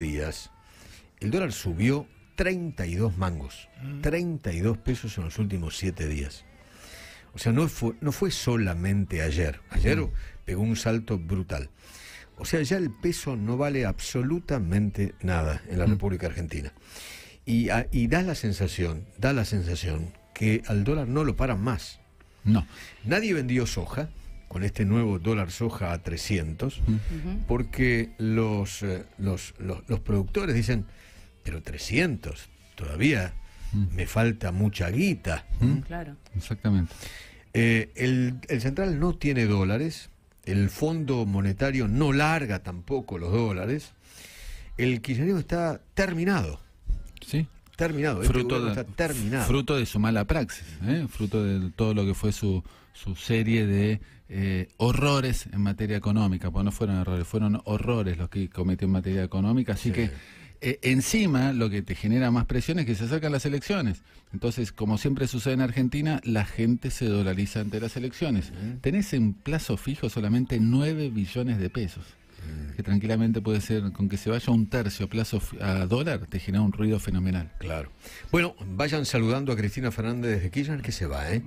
días, el dólar subió 32 mangos, 32 mm. pesos en los últimos 7 días. O sea, no fue, no fue solamente ayer, ayer mm. pegó un salto brutal. O sea, ya el peso no vale absolutamente nada en la mm. República Argentina. Y, ah, y da la sensación, da la sensación que al dólar no lo paran más. No. Nadie vendió soja, con este nuevo dólar soja a 300, porque eh, los, los, los, productores dicen, pero 300, todavía me falta mucha guita. Mm, claro. Exactamente. Eh, el, el, central no tiene dólares, el Fondo Monetario no larga tampoco los dólares, el quisionero está terminado. Sí terminado. ¿eh? Fruto de, terminado. Fruto de su mala praxis, ¿eh? fruto de todo lo que fue su, su serie de eh, horrores en materia económica, pues no fueron errores, fueron horrores los que cometió en materia económica, así que encima lo que te genera más presión es que se acercan las elecciones. Entonces, como siempre sucede en Argentina, la gente se dolariza ante las elecciones. Tenés en plazo fijo solamente 9 billones de pesos que tranquilamente puede ser, con que se vaya un tercio a plazo a dólar, te genera un ruido fenomenal. Claro. Bueno, vayan saludando a Cristina Fernández de Kirchner que se va, ¿eh?